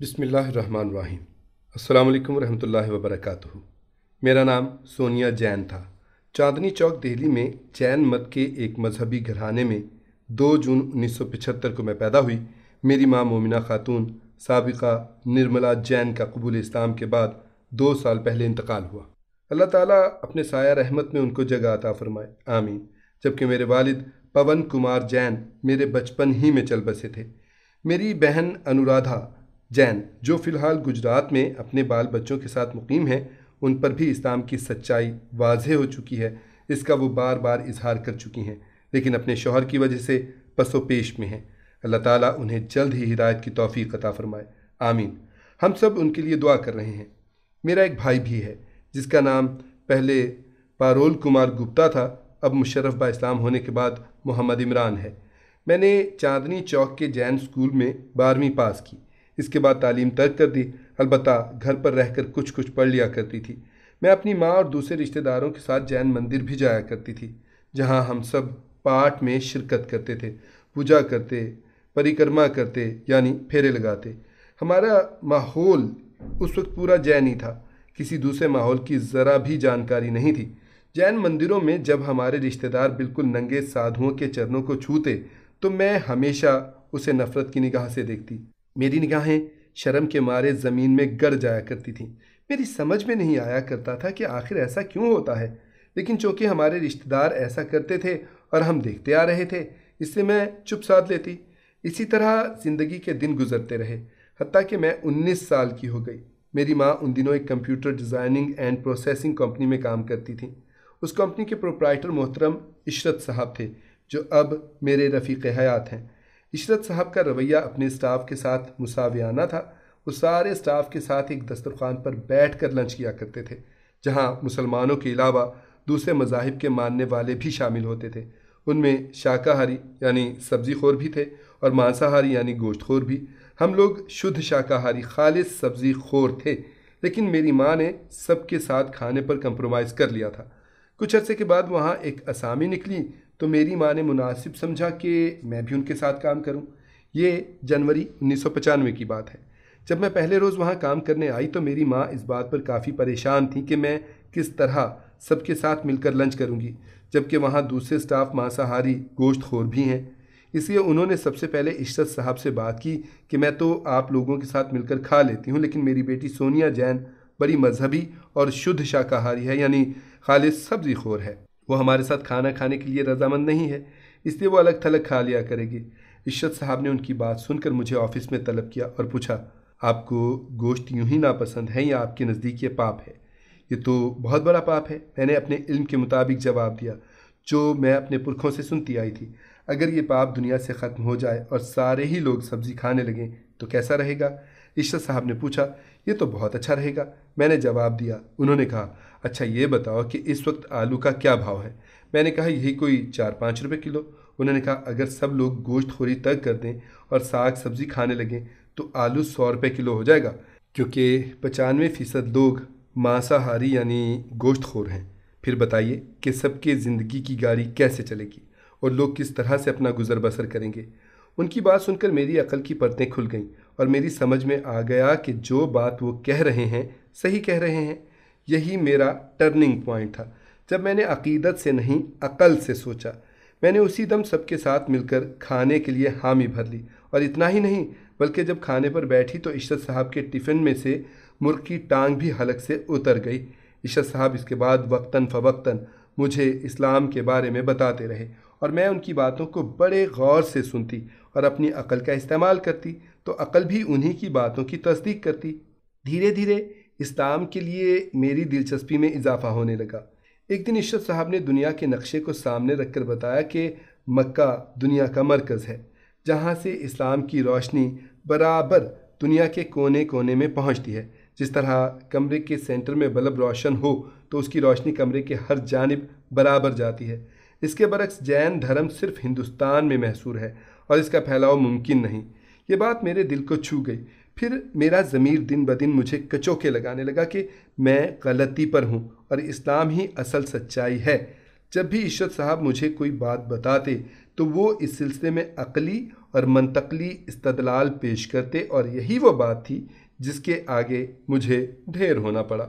बिसमीम् अल्लाम वरहमल वबरक मेरा नाम सोनिया जैन था चांदनी चौक दिल्ली में जैन मत के एक मजहबी घराने में 2 जून 1975 को मैं पैदा हुई मेरी माँ मोमिना खातून सबका निर्मला जैन का कबूल इस्लाम के बाद दो साल पहले इंतकाल हुआ अल्लाह ताला अपने साया रहमत में उनको जगह अता फरमाए आमीन जबकि मेरे वालिद पवन कुमार जैन मेरे बचपन ही में चल बसे थे मेरी बहन अनुराधा जैन जो फ़िलहाल गुजरात में अपने बाल बच्चों के साथ मुकीम हैं उन पर भी इस्लाम की सच्चाई वाजह हो चुकी है इसका वो बार बार इजहार कर चुकी हैं लेकिन अपने शोहर की वजह से पसोपेश में हैं अल्लाह ताला उन्हें जल्द ही हिदायत की तोफ़ी अता फ़रमाए आमीन हम सब उनके लिए दुआ कर रहे हैं मेरा एक भाई भी है जिसका नाम पहले पारोल कुमार गुप्ता था अब मुशरफ बा इस्लाम होने के बाद मोहम्मद इमरान है मैंने चांदनी चौक के जैन स्कूल में बारहवीं पास की इसके बाद तालीम तर्क कर दी अलबत् घर पर रहकर कुछ कुछ पढ़ लिया करती थी मैं अपनी माँ और दूसरे रिश्तेदारों के साथ जैन मंदिर भी जाया करती थी जहाँ हम सब पाठ में शिरकत करते थे पूजा करते परिक्रमा करते यानी फेरे लगाते हमारा माहौल उस वक्त पूरा जैन ही था किसी दूसरे माहौल की ज़रा भी जानकारी नहीं थी जैन मंदिरों में जब हमारे रिश्तेदार बिल्कुल नंगे साधुओं के चरणों को छूते तो मैं हमेशा उसे नफ़रत की निगाह से देखती मेरी निगाहें शर्म के मारे ज़मीन में गर जाया करती थीं मेरी समझ में नहीं आया करता था कि आखिर ऐसा क्यों होता है लेकिन चूँकि हमारे रिश्तेदार ऐसा करते थे और हम देखते आ रहे थे इससे मैं चुप साध लेती इसी तरह ज़िंदगी के दिन गुजरते रहे हती कि मैं उन्नीस साल की हो गई मेरी माँ उन दिनों एक computer designing and processing company में काम करती थी उस कंपनी के प्रोप्राइटर मोहतरम इशरत साहब थे जो अब मेरे रफ़ीक हयात हैं इशरत साहब का रवैया अपने स्टाफ के साथ मुसावियाना था वो सारे स्टाफ के साथ एक दस्तरखान पर बैठ कर लंच किया करते थे जहाँ मुसलमानों के अलावा दूसरे मजाहब के मानने वाले भी शामिल होते थे उनमें शाकाहारी यानी सब्ज़ी खोर भी थे और मांसाहारी यानी गोश्त खोर भी हम लोग शुद्ध शाकाहारी खालिद सब्ज़ी खोर थे लेकिन मेरी माँ ने सबके साथ खाने पर कंप्रोमाइज़ कर लिया था कुछ अरसे के बाद वहाँ एक असामी निकली तो मेरी माँ ने मुनासिब समझा कि मैं भी उनके साथ काम करूँ ये जनवरी उन्नीस की बात है जब मैं पहले रोज़ वहाँ काम करने आई तो मेरी माँ इस बात पर काफ़ी परेशान थी कि मैं किस तरह सबके साथ मिलकर लंच करूँगी जबकि वहाँ दूसरे स्टाफ मांसाहारी गोश्त खोर भी हैं इसलिए उन्होंने सबसे पहले इशरत साहब से बात की कि मैं तो आप लोगों के साथ मिलकर खा लेती हूँ लेकिन मेरी बेटी सोनिया जैन बड़ी मजहबी और शुद्ध शाकाहारी है यानी खालिद सब्जी खोर है वो हमारे साथ खाना खाने के लिए रजामंद नहीं है इसलिए वो अलग थलग खा लिया करेगी इशरत साहब ने उनकी बात सुनकर मुझे ऑफिस में तलब किया और पूछा आपको गोश्त यूँ ही नापसंद है या आपके नज़दीक ये पाप है ये तो बहुत बड़ा पाप है मैंने अपने इल्म के मुताबिक जवाब दिया जो मैं अपने पुरखों से सुनती आई थी अगर ये पाप दुनिया से ख़त्म हो जाए और सारे ही लोग सब्ज़ी खाने लगें तो कैसा रहेगा इशरत साहब ने पूछा ये तो बहुत अच्छा रहेगा मैंने जवाब दिया उन्होंने कहा अच्छा ये बताओ कि इस वक्त आलू का क्या भाव है मैंने कहा यही कोई चार पाँच रुपये किलो उन्होंने कहा अगर सब लोग गोश्त खोरी तक कर दें और साग सब्जी खाने लगें तो आलू सौ रुपये किलो हो जाएगा क्योंकि पचानवे फ़ीसद लोग मांसाहारी यानी गोश्त खोर हैं फिर बताइए कि सबके ज़िंदगी की गाड़ी कैसे चलेगी और लोग किस तरह से अपना गुजर बसर करेंगे उनकी बात सुनकर मेरी अकल की परतें खुल गईं और मेरी समझ में आ गया कि जो बात वो कह रहे हैं सही कह रहे हैं यही मेरा टर्निंग पॉइंट था जब मैंने अकीदत से नहीं अकल से सोचा मैंने उसी दम सबके साथ मिलकर खाने के लिए हामी भर ली और इतना ही नहीं बल्कि जब खाने पर बैठी तो इशरत साहब के टिफ़िन में से मुर्ग की टांग भी हलक से उतर गई इशरत साहब इसके बाद वक्ता फवक्तन मुझे इस्लाम के बारे में बताते रहे और मैं उनकी बातों को बड़े गौर से सुनती और अपनी अकल का इस्तेमाल करती तो अकल भी उन्हीं की बातों की तस्दीक करती धीरे धीरे इस्लाम के लिए मेरी दिलचस्पी में इजाफा होने लगा एक दिन इशरत साहब ने दुनिया के नक्शे को सामने रख कर बताया कि मक्का दुनिया का मरकज़ है जहाँ से इस्लाम की रोशनी बराबर दुनिया के कोने कोने में पहुँचती है जिस तरह कमरे के सेंटर में बल्ब रोशन हो तो उसकी रोशनी कमरे के हर जानब बराबर जाती है इसके बरक्स जैन धर्म सिर्फ हिंदुस्तान में महसूर है और इसका फैलाव मुमकिन नहीं ये बात मेरे दिल को छू गई फिर मेरा ज़मीर दिन ब दिन मुझे कचोके लगाने लगा कि मैं गलती पर हूँ और इस्लाम ही असल सच्चाई है जब भी इशरत साहब मुझे कोई बात बताते तो वो इस सिलसिले में अकली और मनतकली इस्तदलाल पेश करते और यही वो बात थी जिसके आगे मुझे ढेर होना पड़ा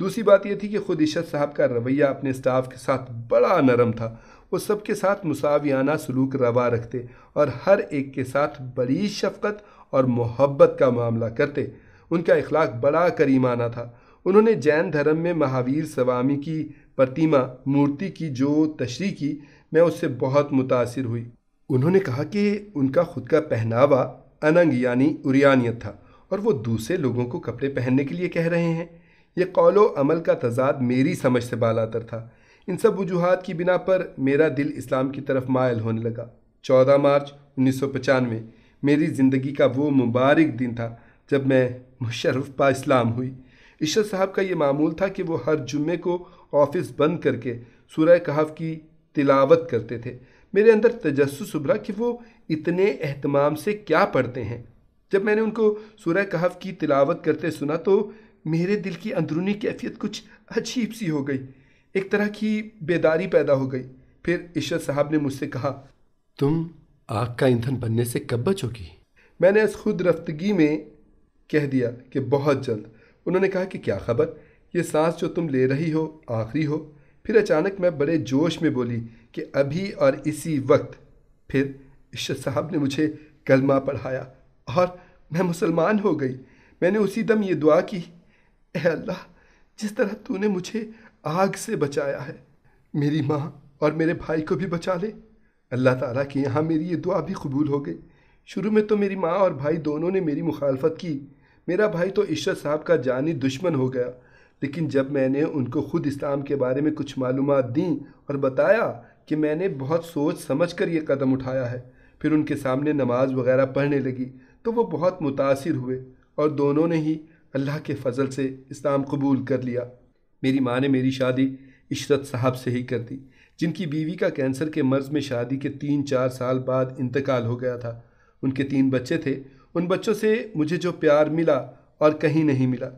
दूसरी बात यह थी कि ख़ुद इशत साहब का रवैया अपने स्टाफ के साथ बड़ा नरम था वो सबके साथ मुसावियाना सलूक रवा रखते और हर एक के साथ बड़ी शफकत और मोहब्बत का मामला करते उनका इखलाक बड़ा करीमाना था उन्होंने जैन धर्म में महावीर स्वामी की प्रतिमा मूर्ति की जो तशरी की मैं उससे बहुत मुतासर हुई उन्होंने कहा कि उनका खुद का पहनावा अनंग यानी उरियानियत था और वो दूसरे लोगों को कपड़े पहनने के लिए कह रहे हैं ये कौल अमल का तजाद मेरी समझ से बालातर था इन सब वजूहत की बिना पर मेरा दिल इस्लाम की तरफ मायल होने लगा चौदह मार्च उन्नीस सौ पचानवे मेरी ज़िंदगी का वो मुबारक दिन था जब मैं मुशरफ पा इस्लाम हुई इशरत साहब का ये मामूल था कि वो हर जुम्मे को ऑफिस बंद करके सुर कहफ की तिलावत करते थे मेरे अंदर तजस्स उभरा कि वो इतने अहतमाम से क्या पढ़ते हैं जब मैंने उनको सूरह कहफ की तिलावत करते सुना तो मेरे दिल की अंदरूनी कैफियत कुछ अजीब सी हो गई एक तरह की बेदारी पैदा हो गई फिर इशरत साहब ने मुझसे कहा तुम आग का ईंधन बनने से कब बचोगी मैंने इस खुद रफ्तगी में कह दिया कि बहुत जल्द उन्होंने कहा कि क्या खबर ये सांस जो तुम ले रही हो आखिरी हो फिर अचानक मैं बड़े जोश में बोली कि अभी और इसी वक्त फिर इशरत साहब ने मुझे कलमा पढ़ाया और मैं मुसलमान हो गई मैंने उसी दम ये दुआ की अल्लाह जिस तरह तूने मुझे आग से बचाया है मेरी माँ और मेरे भाई को भी बचा ले अल्लाह ताला की यहाँ मेरी ये दुआ भी कबूल हो गई शुरू में तो मेरी माँ और भाई दोनों ने मेरी मुखालफत की मेरा भाई तो इशरत साहब का जानी दुश्मन हो गया लेकिन जब मैंने उनको ख़ुद इस्लाम के बारे में कुछ मालूम दी और बताया कि मैंने बहुत सोच समझ कर ये कदम उठाया है फिर उनके सामने नमाज वगैरह पढ़ने लगी तो वो बहुत मुतासर हुए और दोनों ने ही अल्लाह के फजल से इस्लाम कबूल कर लिया मेरी माँ ने मेरी शादी इशरत साहब से ही कर दी जिनकी बीवी का कैंसर के मर्ज़ में शादी के तीन चार साल बाद इंतकाल हो गया था उनके तीन बच्चे थे उन बच्चों से मुझे जो प्यार मिला और कहीं नहीं मिला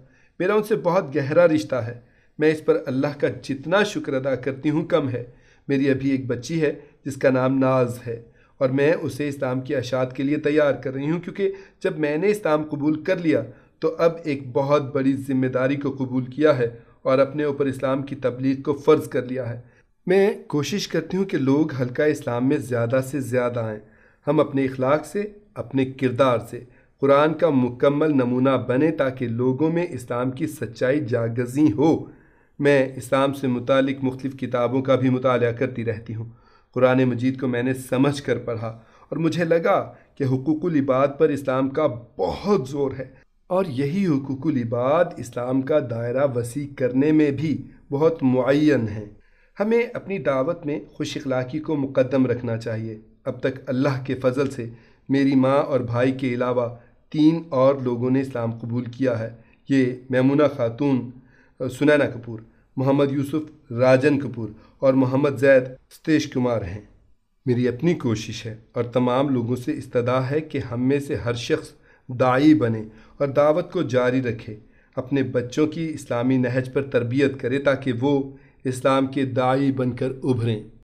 मेरा उनसे बहुत गहरा रिश्ता है मैं इस पर अल्लाह का जितना शुक्र अदा करती हूँ कम है मेरी अभी एक बच्ची है जिसका नाम नाज है और मैं उसे इस्लाम की अशात के लिए तैयार कर रही हूँ क्योंकि जब मैंने इस्लाम कबूल कर लिया तो अब एक बहुत बड़ी जिम्मेदारी को कबूल किया है और अपने ऊपर इस्लाम की तबलीग को फ़र्ज़ कर लिया है मैं कोशिश करती हूँ कि लोग हल्का इस्लाम में ज़्यादा से ज़्यादा आएँ हम अपने इखलाक से अपने किरदार से कुरान का मुकम्मल नमूना बने ताकि लोगों में इस्लाम की सच्चाई जागजी हो मैं इस्लाम से मुतक मुख्तफ़ किताबों का भी मुताल करती रहती हूँ कुरान मजीद को मैंने समझ कर पढ़ा और मुझे लगा कि हकूक़ुल इबाद पर इस्लाम का बहुत ज़ोर है और यही हकूक़ुल इबाद इस्लाम का दायरा वसी करने में भी बहुत मुन है हमें अपनी दावत में खुश अखलाक़ी को मुकदम रखना चाहिए अब तक अल्लाह के फ़ज़ल से मेरी माँ और भाई के अलावा तीन और लोगों ने इस्लाम कबूल किया है ये मैमुना खातून सुनैना कपूर मोहम्मद यूसुफ राजन कपूर और मोहम्मद जैद सतीश कुमार हैं मेरी अपनी कोशिश है और तमाम लोगों से इस्तदा है कि हम में से हर शख्स दाई बने और दावत को जारी रखे अपने बच्चों की इस्लामी नहज पर तरबियत करे ताकि वो इस्लाम के दाई बनकर उभरें